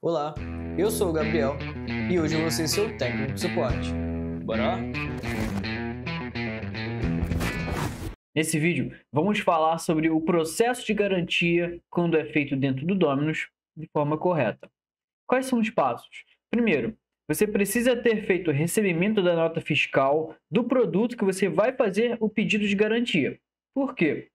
Olá, eu sou o Gabriel e hoje eu vou ser seu técnico de suporte. Bora Nesse vídeo, vamos falar sobre o processo de garantia quando é feito dentro do Dominus de forma correta. Quais são os passos? Primeiro, você precisa ter feito o recebimento da nota fiscal do produto que você vai fazer o pedido de garantia. Por quê?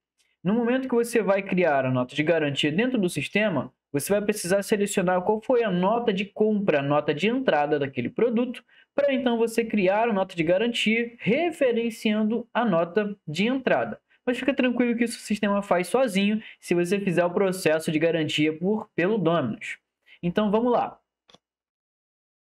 No momento que você vai criar a nota de garantia dentro do sistema, você vai precisar selecionar qual foi a nota de compra, a nota de entrada daquele produto, para então você criar a nota de garantia referenciando a nota de entrada. Mas fica tranquilo que isso o sistema faz sozinho se você fizer o processo de garantia por, pelo Dominus. Então vamos lá.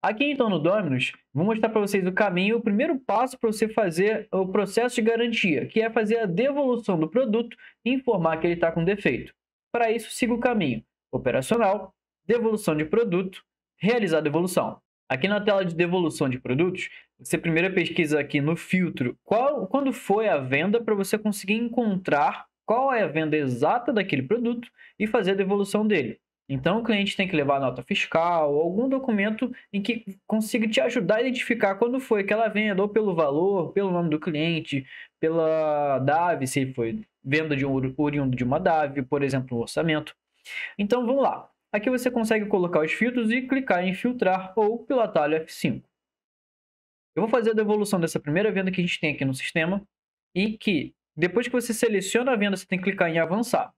Aqui então no Dominus, vou mostrar para vocês o caminho, o primeiro passo para você fazer o processo de garantia, que é fazer a devolução do produto e informar que ele está com defeito. Para isso, siga o caminho operacional, devolução de produto, realizar devolução. Aqui na tela de devolução de produtos, você primeiro pesquisa aqui no filtro qual, quando foi a venda para você conseguir encontrar qual é a venda exata daquele produto e fazer a devolução dele. Então o cliente tem que levar nota fiscal, algum documento em que consiga te ajudar a identificar quando foi aquela venda, ou pelo valor, pelo nome do cliente, pela DAV, se foi venda de um oriundo de uma DAV, por exemplo, um orçamento. Então vamos lá. Aqui você consegue colocar os filtros e clicar em filtrar ou pelo atalho F5. Eu vou fazer a devolução dessa primeira venda que a gente tem aqui no sistema e que depois que você seleciona a venda, você tem que clicar em avançar.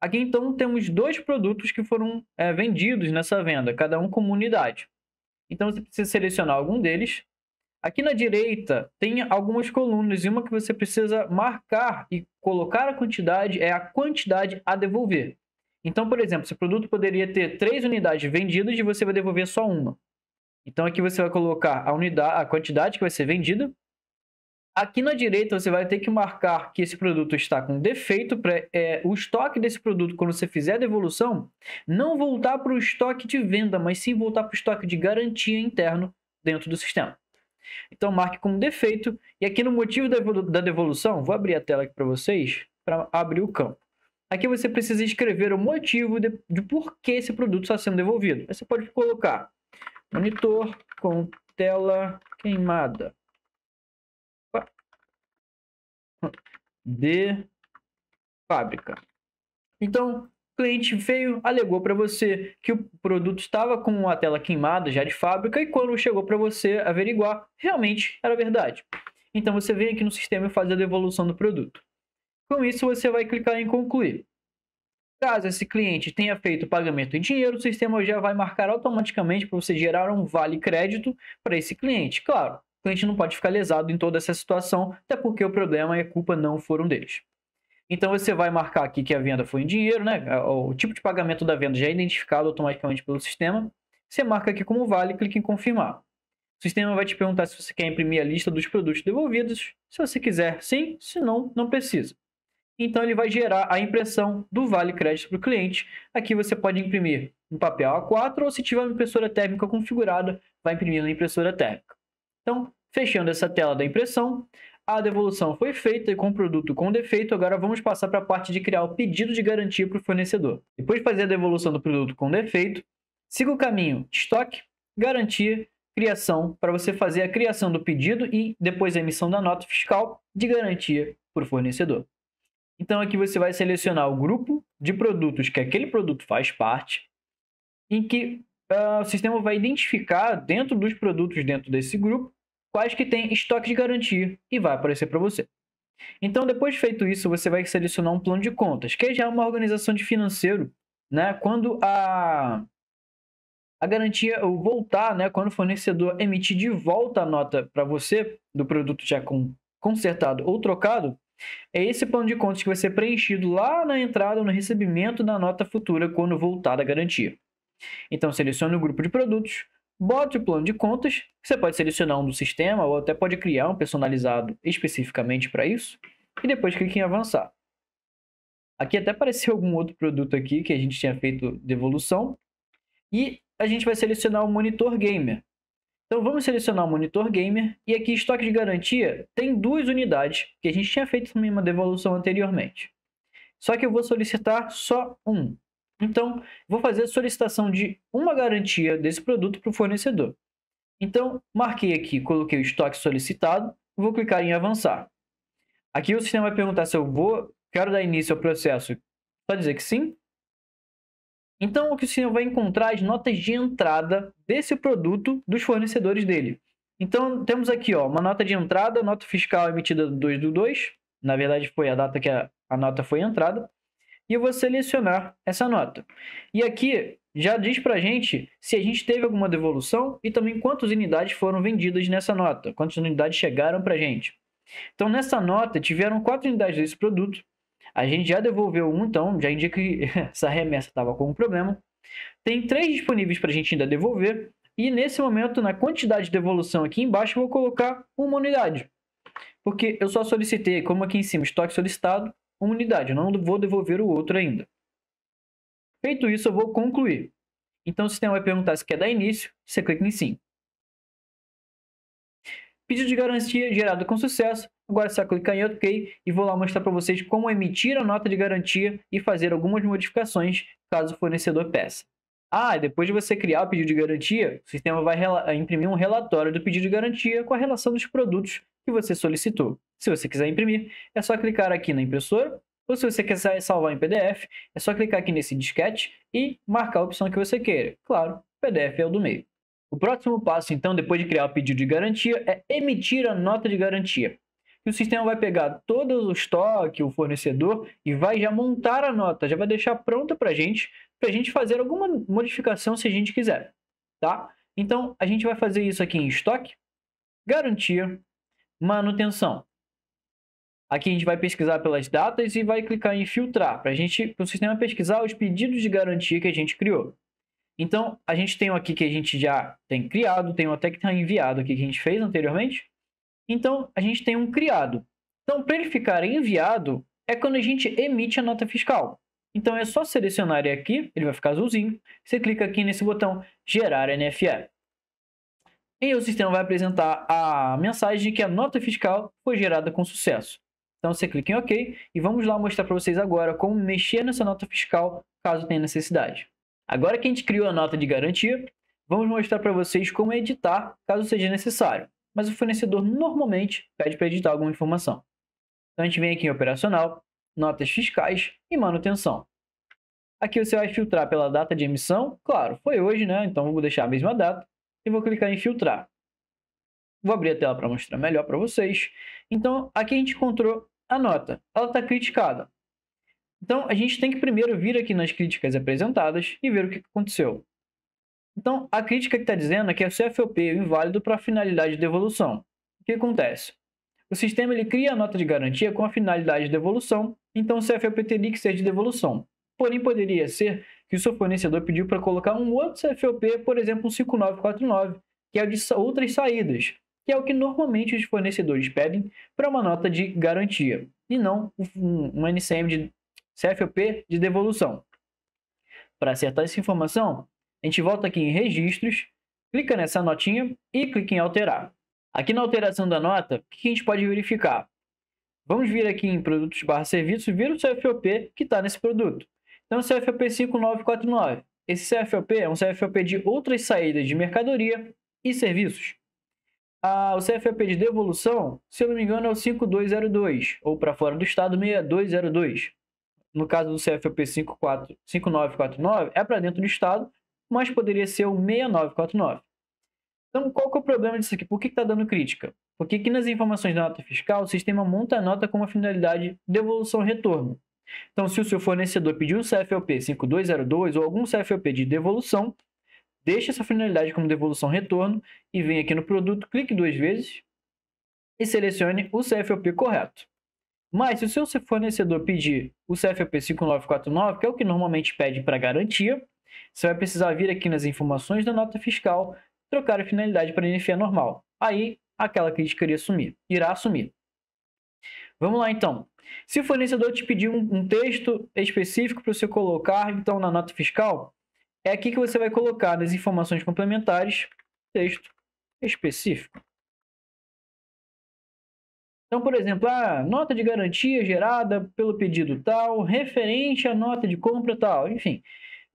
Aqui então temos dois produtos que foram é, vendidos nessa venda, cada um com uma unidade. Então você precisa selecionar algum deles. Aqui na direita tem algumas colunas e uma que você precisa marcar e colocar a quantidade é a quantidade a devolver. Então, por exemplo, seu produto poderia ter três unidades vendidas e você vai devolver só uma. Então aqui você vai colocar a unidade, a quantidade que vai ser vendida. Aqui na direita você vai ter que marcar que esse produto está com defeito para é, o estoque desse produto quando você fizer a devolução não voltar para o estoque de venda, mas sim voltar para o estoque de garantia interno dentro do sistema. Então marque como defeito e aqui no motivo da devolução, vou abrir a tela aqui para vocês para abrir o campo. Aqui você precisa escrever o motivo de, de por que esse produto está sendo devolvido. Aí você pode colocar monitor com tela queimada. De fábrica. Então, o cliente veio, alegou para você que o produto estava com a tela queimada já de fábrica e quando chegou para você averiguar, realmente era verdade. Então você vem aqui no sistema e faz a devolução do produto. Com isso, você vai clicar em concluir. Caso esse cliente tenha feito o pagamento em dinheiro, o sistema já vai marcar automaticamente para você gerar um vale crédito para esse cliente. Claro, o cliente não pode ficar lesado em toda essa situação, até porque o problema e a culpa não foram deles. Então você vai marcar aqui que a venda foi em dinheiro, né? O tipo de pagamento da venda já é identificado automaticamente pelo sistema. Você marca aqui como vale, clica em confirmar. O sistema vai te perguntar se você quer imprimir a lista dos produtos devolvidos. Se você quiser, sim, se não, não precisa. Então ele vai gerar a impressão do vale crédito para o cliente. Aqui você pode imprimir no papel A4 ou se tiver uma impressora térmica configurada, vai imprimir na impressora térmica. Então, fechando essa tela da impressão, a devolução foi feita e com o produto com defeito, agora vamos passar para a parte de criar o pedido de garantia para o fornecedor. Depois de fazer a devolução do produto com defeito, siga o caminho estoque, garantia, criação, para você fazer a criação do pedido e depois a emissão da nota fiscal de garantia para o fornecedor. Então aqui você vai selecionar o grupo de produtos que aquele produto faz parte, em que uh, o sistema vai identificar dentro dos produtos dentro desse grupo quais que tem estoque de garantia e vai aparecer para você. Então depois feito isso, você vai selecionar um plano de contas, que já é uma organização de financeiro, né? Quando a a garantia ou voltar, né, quando o fornecedor emitir de volta a nota para você do produto já com, consertado ou trocado, é esse plano de contas que vai ser preenchido lá na entrada no recebimento da nota futura quando voltar a garantia. Então selecione o grupo de produtos, bote o plano de contas, você pode selecionar um do sistema ou até pode criar um personalizado especificamente para isso, e depois clique em avançar. Aqui até apareceu algum outro produto aqui que a gente tinha feito devolução. e a gente vai selecionar o monitor gamer. Então vamos selecionar o monitor gamer e aqui estoque de garantia tem duas unidades que a gente tinha feito também uma devolução anteriormente. Só que eu vou solicitar só um. Então vou fazer a solicitação de uma garantia desse produto para o fornecedor. Então marquei aqui, coloquei o estoque solicitado, vou clicar em avançar. Aqui o sistema vai perguntar se eu vou, quero dar início ao processo, só dizer que sim, então, o que o senhor vai encontrar as notas de entrada desse produto dos fornecedores dele. Então, temos aqui ó, uma nota de entrada, nota fiscal emitida 2 do 2, na verdade foi a data que a, a nota foi entrada, e eu vou selecionar essa nota. E aqui já diz para gente se a gente teve alguma devolução e também quantas unidades foram vendidas nessa nota, quantas unidades chegaram para gente. Então, nessa nota, tiveram quatro unidades desse produto, a gente já devolveu um, então já indica que essa remessa estava com um problema. Tem três disponíveis para a gente ainda devolver. E nesse momento, na quantidade de devolução aqui embaixo, eu vou colocar uma unidade. Porque eu só solicitei, como aqui em cima, estoque solicitado, uma unidade. Eu não vou devolver o outro ainda. Feito isso, eu vou concluir. Então o sistema vai perguntar se quer dar início, você clica em sim. Pedido de garantia gerado com sucesso Agora só clicar em OK e vou lá mostrar para vocês como emitir a nota de garantia e fazer algumas modificações caso o fornecedor peça. Ah, depois de você criar o pedido de garantia, o sistema vai eh, imprimir um relatório do pedido de garantia com a relação dos produtos que você solicitou. Se você quiser imprimir, é só clicar aqui na impressora, ou se você quiser salvar em PDF, é só clicar aqui nesse disquete e marcar a opção que você queira. Claro, PDF é o do meio. O próximo passo, então, depois de criar o pedido de garantia, é emitir a nota de garantia. Que o sistema vai pegar todo o estoque, o fornecedor, e vai já montar a nota, já vai deixar pronta para a gente, para a gente fazer alguma modificação se a gente quiser, tá? Então, a gente vai fazer isso aqui em estoque, garantia, manutenção. Aqui a gente vai pesquisar pelas datas e vai clicar em filtrar, para a gente, para o sistema pesquisar os pedidos de garantia que a gente criou. Então, a gente tem um aqui que a gente já tem criado, tem um até que está enviado aqui que a gente fez anteriormente. Então, a gente tem um criado. Então, para ele ficar enviado, é quando a gente emite a nota fiscal. Então, é só selecionar ele aqui, ele vai ficar azulzinho. Você clica aqui nesse botão Gerar NFE. E o sistema vai apresentar a mensagem de que a nota fiscal foi gerada com sucesso. Então você clica em OK e vamos lá mostrar para vocês agora como mexer nessa nota fiscal caso tenha necessidade. Agora que a gente criou a nota de garantia, vamos mostrar para vocês como editar caso seja necessário mas o fornecedor normalmente pede para editar alguma informação. Então a gente vem aqui em operacional, notas fiscais e manutenção. Aqui você vai filtrar pela data de emissão, claro, foi hoje, né? Então vou deixar a mesma data e vou clicar em filtrar. Vou abrir a tela para mostrar melhor para vocês. Então aqui a gente encontrou a nota, ela está criticada. Então a gente tem que primeiro vir aqui nas críticas apresentadas e ver o que aconteceu. Então, a crítica que está dizendo é que o CFOP é inválido para a finalidade de devolução. O que acontece? O sistema ele cria a nota de garantia com a finalidade de devolução, então o CFOP teria que ser de devolução. Porém, poderia ser que o seu fornecedor pediu para colocar um outro CFOP, por exemplo, um 5949, que é o de outras saídas, que é o que normalmente os fornecedores pedem para uma nota de garantia, e não um NCM de CFOP de devolução. Para acertar essa informação, a gente volta aqui em registros, clica nessa notinha e clica em alterar. Aqui na alteração da nota, o que a gente pode verificar? Vamos vir aqui em produtos barra serviços, vir o CFOP que está nesse produto. Então, CFOP 5949. Esse CFOP é um CFOP de outras saídas de mercadoria e serviços. Ah, o CFOP de devolução, se eu não me engano, é o 5202, ou para fora do estado, 6202. No caso do CFOP 54, 5949, é para dentro do estado, mas poderia ser o 6949. Então, qual que é o problema disso aqui? Por que está dando crítica? Porque aqui nas informações da nota fiscal, o sistema monta a nota com uma finalidade devolução-retorno. Então, se o seu fornecedor pediu um CFOP 5202 ou algum CFOP de devolução, deixe essa finalidade como devolução-retorno e vem aqui no produto, clique duas vezes e selecione o CFOP correto. Mas se o seu fornecedor pedir o CFOP 5949, que é o que normalmente pede para garantia, você vai precisar vir aqui nas informações da nota fiscal, trocar a finalidade para NFE normal. Aí, aquela que a gente queria assumir, irá assumir. Vamos lá então. Se o fornecedor te pedir um, um texto específico para você colocar, então, na nota fiscal, é aqui que você vai colocar nas informações complementares texto específico. Então, por exemplo, a ah, nota de garantia gerada pelo pedido tal, referente à nota de compra tal, enfim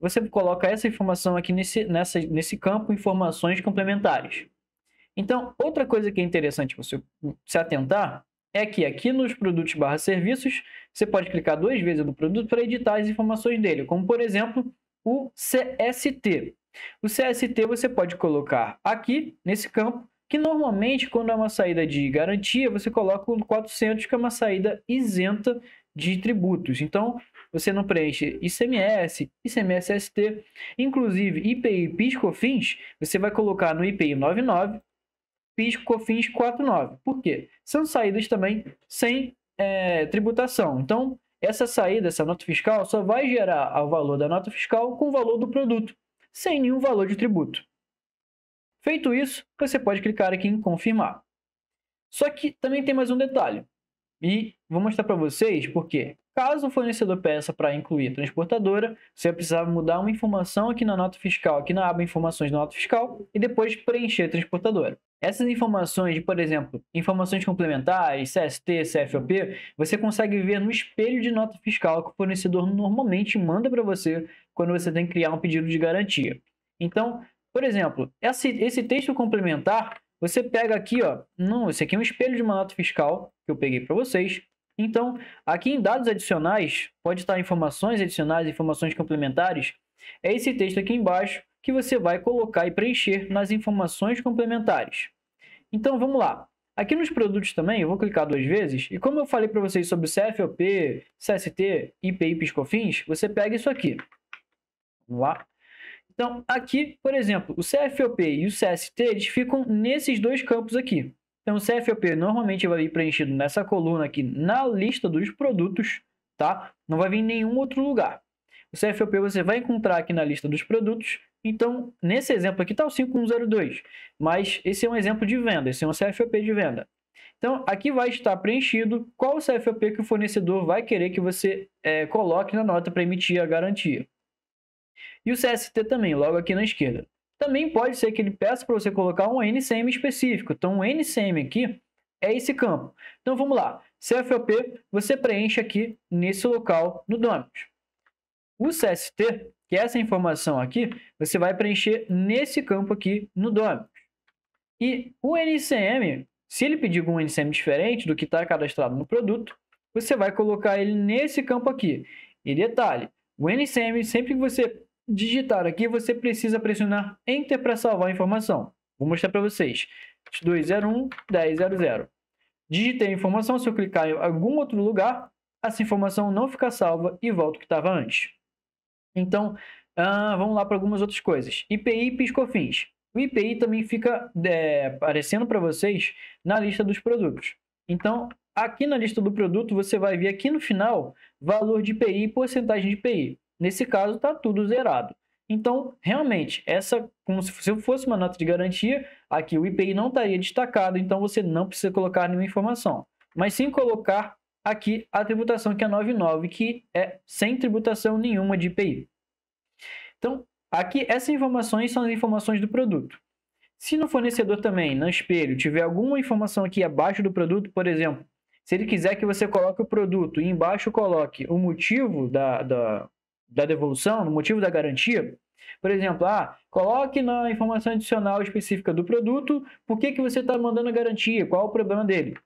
você coloca essa informação aqui nesse, nessa, nesse campo informações complementares. Então, outra coisa que é interessante você se atentar é que aqui nos produtos barra serviços, você pode clicar duas vezes no produto para editar as informações dele, como por exemplo o CST. O CST você pode colocar aqui nesse campo, que normalmente quando é uma saída de garantia, você coloca o 400, que é uma saída isenta de tributos. Então, você não preenche ICMS, ICMS-ST, inclusive IPI PIS-COFINS, você vai colocar no IPI 99, PIS-COFINS 49. Por quê? São saídas também sem é, tributação. Então, essa saída, essa nota fiscal, só vai gerar o valor da nota fiscal com o valor do produto, sem nenhum valor de tributo. Feito isso, você pode clicar aqui em confirmar. Só que também tem mais um detalhe. E vou mostrar para vocês porque Caso o fornecedor peça para incluir a transportadora, você vai precisar mudar uma informação aqui na nota fiscal, aqui na aba Informações da Nota Fiscal, e depois preencher a transportadora. Essas informações, por exemplo, informações complementares, CST, CFOP, você consegue ver no espelho de nota fiscal que o fornecedor normalmente manda para você quando você tem que criar um pedido de garantia. Então, por exemplo, esse, esse texto complementar, você pega aqui, ó, não, esse aqui é um espelho de uma nota fiscal que eu peguei para vocês. Então, aqui em dados adicionais, pode estar informações adicionais, informações complementares. É esse texto aqui embaixo que você vai colocar e preencher nas informações complementares. Então, vamos lá. Aqui nos produtos também, eu vou clicar duas vezes, e como eu falei para vocês sobre CFOP, CST, IPI, PiscoFins, você pega isso aqui. Vamos lá. Então, aqui, por exemplo, o CFOP e o CST, eles ficam nesses dois campos aqui. Então, o CFOP normalmente vai vir preenchido nessa coluna aqui na lista dos produtos, tá? Não vai vir em nenhum outro lugar. O CFOP você vai encontrar aqui na lista dos produtos. Então, nesse exemplo aqui está o 5102, mas esse é um exemplo de venda, esse é um CFOP de venda. Então, aqui vai estar preenchido qual o CFOP que o fornecedor vai querer que você é, coloque na nota para emitir a garantia. E o CST também, logo aqui na esquerda. Também pode ser que ele peça para você colocar um NCM específico. Então, o NCM aqui é esse campo. Então, vamos lá. CFOP, você preenche aqui nesse local no Dominus. O CST, que é essa informação aqui, você vai preencher nesse campo aqui no Dominus. E o NCM, se ele pedir um NCM diferente do que está cadastrado no produto, você vai colocar ele nesse campo aqui. E detalhe, o NCM, sempre que você digitar aqui, você precisa pressionar Enter para salvar a informação. Vou mostrar para vocês. 201 1000. Digitei a informação, se eu clicar em algum outro lugar, essa informação não fica salva e volta o que estava antes. Então, ah, vamos lá para algumas outras coisas. IPI e Piscofins. O IPI também fica é, aparecendo para vocês na lista dos produtos. Então, aqui na lista do produto, você vai ver aqui no final, valor de IPI e porcentagem de IPI. Nesse caso, está tudo zerado. Então, realmente, essa, como se fosse uma nota de garantia, aqui o IPI não estaria destacado, então você não precisa colocar nenhuma informação. Mas sim colocar aqui a tributação que é 99, que é sem tributação nenhuma de IPI. Então, aqui essas informações são as informações do produto. Se no fornecedor também, no espelho, tiver alguma informação aqui abaixo do produto, por exemplo, se ele quiser que você coloque o produto e embaixo coloque o motivo da, da da devolução, no motivo da garantia, por exemplo, ah, coloque na informação adicional específica do produto por que, que você está mandando a garantia, qual o problema dele.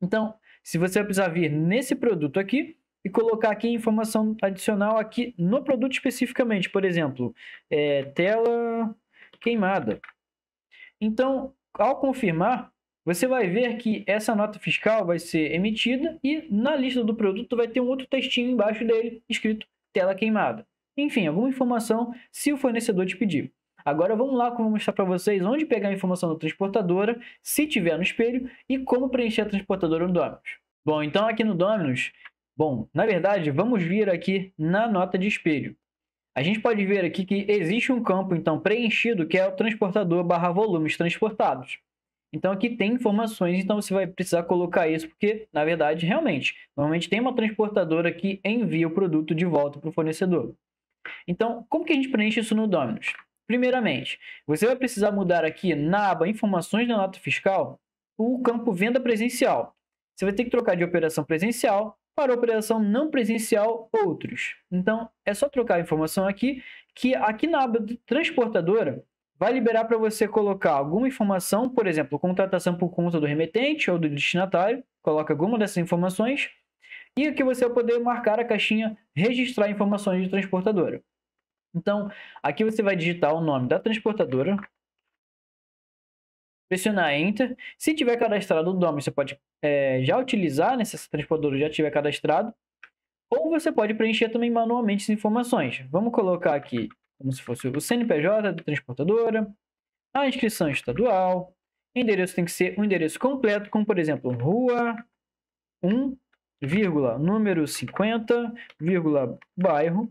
Então, se você precisar vir nesse produto aqui e colocar aqui informação adicional aqui no produto especificamente, por exemplo, é, tela queimada. Então, ao confirmar, você vai ver que essa nota fiscal vai ser emitida e na lista do produto vai ter um outro textinho embaixo dele escrito tela queimada. Enfim, alguma informação se o fornecedor te pedir. Agora vamos lá como mostrar para vocês onde pegar a informação da transportadora, se tiver no espelho, e como preencher a transportadora no Dominus. Bom, então aqui no Dominus, bom, na verdade, vamos vir aqui na nota de espelho. A gente pode ver aqui que existe um campo, então, preenchido, que é o transportador barra volumes transportados. Então aqui tem informações, então você vai precisar colocar isso, porque na verdade realmente, normalmente tem uma transportadora que envia o produto de volta para o fornecedor. Então, como que a gente preenche isso no Dominus? Primeiramente, você vai precisar mudar aqui na aba Informações da Nota Fiscal o campo Venda Presencial. Você vai ter que trocar de operação presencial para operação não presencial outros. Então, é só trocar a informação aqui, que aqui na aba transportadora, vai liberar para você colocar alguma informação, por exemplo, contratação por conta do remetente ou do destinatário, coloca alguma dessas informações, e aqui você vai poder marcar a caixinha registrar informações de transportadora. Então, aqui você vai digitar o nome da transportadora, pressionar Enter. Se tiver cadastrado o nome, você pode é, já utilizar, né, se essa transportadora já tiver cadastrado, ou você pode preencher também manualmente as informações. Vamos colocar aqui como se fosse o CNPJ da transportadora, a inscrição estadual, endereço tem que ser um endereço completo, como por exemplo, rua 1, vírgula, número 50, vírgula, bairro,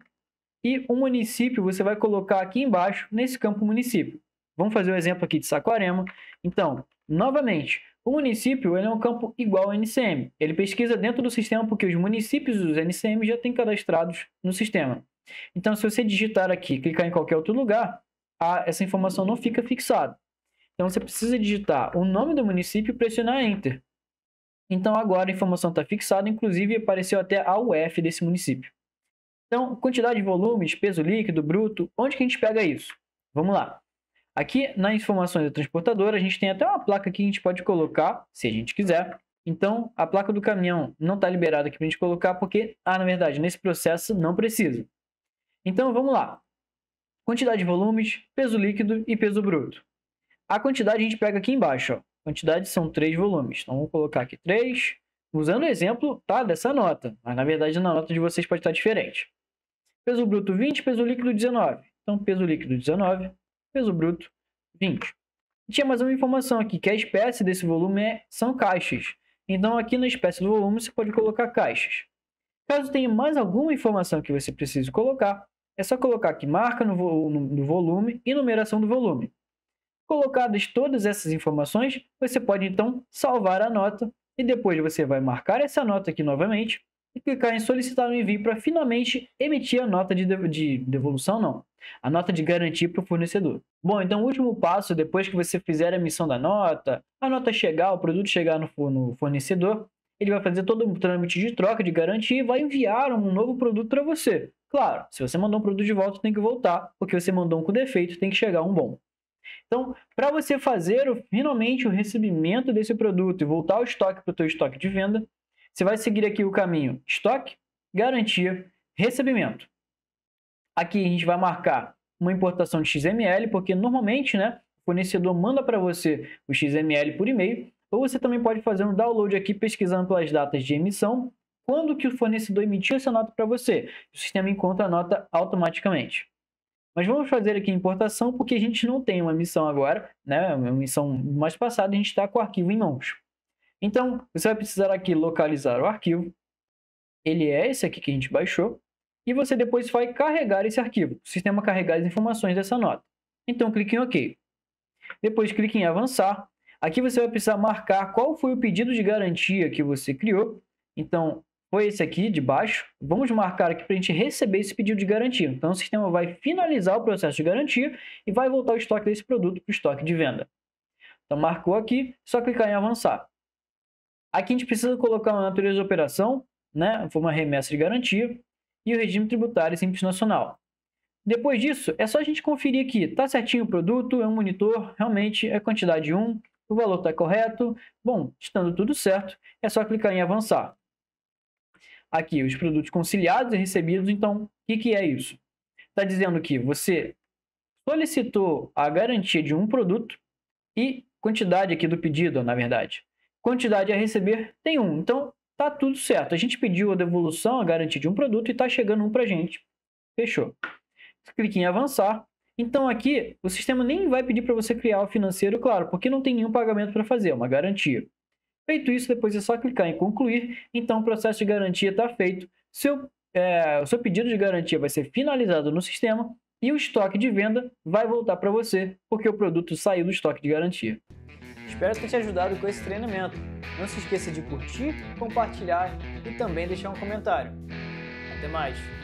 e o município você vai colocar aqui embaixo, nesse campo município. Vamos fazer o um exemplo aqui de Saquarema. Então, novamente, o município ele é um campo igual ao NCM. Ele pesquisa dentro do sistema porque os municípios dos NCM já têm cadastrados no sistema. Então, se você digitar aqui, clicar em qualquer outro lugar, a, essa informação não fica fixada. Então, você precisa digitar o nome do município e pressionar Enter. Então, agora a informação está fixada, inclusive apareceu até a UF desse município. Então, quantidade de volumes, peso líquido, bruto, onde que a gente pega isso? Vamos lá. Aqui nas informações do transportador, a gente tem até uma placa que a gente pode colocar, se a gente quiser. Então, a placa do caminhão não está liberada aqui para a gente colocar, porque, ah, na verdade, nesse processo não precisa. Então vamos lá. Quantidade de volumes, peso líquido e peso bruto. A quantidade a gente pega aqui embaixo. Ó. Quantidade são três volumes. Então vamos colocar aqui três, usando o exemplo tá, dessa nota. Mas na verdade na nota de vocês pode estar diferente. Peso bruto 20, peso líquido 19. Então peso líquido 19, peso bruto 20. E tinha mais uma informação aqui, que a espécie desse volume é, são caixas. Então aqui na espécie do volume você pode colocar caixas. Caso tenha mais alguma informação que você precise colocar, é só colocar aqui marca no, vo no volume e numeração do volume. Colocadas todas essas informações, você pode então salvar a nota e depois você vai marcar essa nota aqui novamente e clicar em solicitar um envio para finalmente emitir a nota de, de devolução, não, a nota de garantia para o fornecedor. Bom, então o último passo, depois que você fizer a emissão da nota, a nota chegar, o produto chegar no, no fornecedor, ele vai fazer todo o trâmite de troca, de garantia e vai enviar um novo produto para você. Claro, se você mandou um produto de volta, tem que voltar, porque você mandou um com defeito, tem que chegar um bom. Então, para você fazer o, finalmente o recebimento desse produto e voltar o estoque para o seu estoque de venda, você vai seguir aqui o caminho estoque, garantia, recebimento. Aqui a gente vai marcar uma importação de XML, porque normalmente né, o fornecedor manda para você o XML por e-mail ou você também pode fazer um download aqui pesquisando pelas datas de emissão, quando que o fornecedor emitiu essa nota para você. O sistema encontra a nota automaticamente. Mas vamos fazer aqui importação porque a gente não tem uma missão agora, né? Uma missão mais passada, a gente está com o arquivo em mãos. Então, você vai precisar aqui localizar o arquivo. Ele é esse aqui que a gente baixou. E você depois vai carregar esse arquivo. O sistema carregar as informações dessa nota. Então, clique em OK. Depois clique em avançar Aqui você vai precisar marcar qual foi o pedido de garantia que você criou. Então, foi esse aqui de baixo. Vamos marcar aqui para a gente receber esse pedido de garantia. Então, o sistema vai finalizar o processo de garantia e vai voltar o estoque desse produto para o estoque de venda. Então, marcou aqui, só clicar em avançar. Aqui a gente precisa colocar a natureza de operação, né? Foi uma remessa de garantia e o regime tributário simples nacional. Depois disso, é só a gente conferir aqui, tá certinho o produto, é um monitor, realmente é quantidade 1, o valor está correto. Bom, estando tudo certo, é só clicar em avançar. Aqui, os produtos conciliados e recebidos, então, o que, que é isso? Está dizendo que você solicitou a garantia de um produto e quantidade aqui do pedido, na verdade. Quantidade a receber tem um. Então, está tudo certo. A gente pediu a devolução, a garantia de um produto e está chegando um para gente. Fechou. Clique em avançar. Então aqui o sistema nem vai pedir para você criar o financeiro, claro, porque não tem nenhum pagamento para fazer, é uma garantia. Feito isso, depois é só clicar em concluir, então o processo de garantia está feito. Seu, é, o seu pedido de garantia vai ser finalizado no sistema e o estoque de venda vai voltar para você, porque o produto saiu do estoque de garantia. Espero ter te ajudado com esse treinamento. Não se esqueça de curtir, compartilhar e também deixar um comentário. Até mais!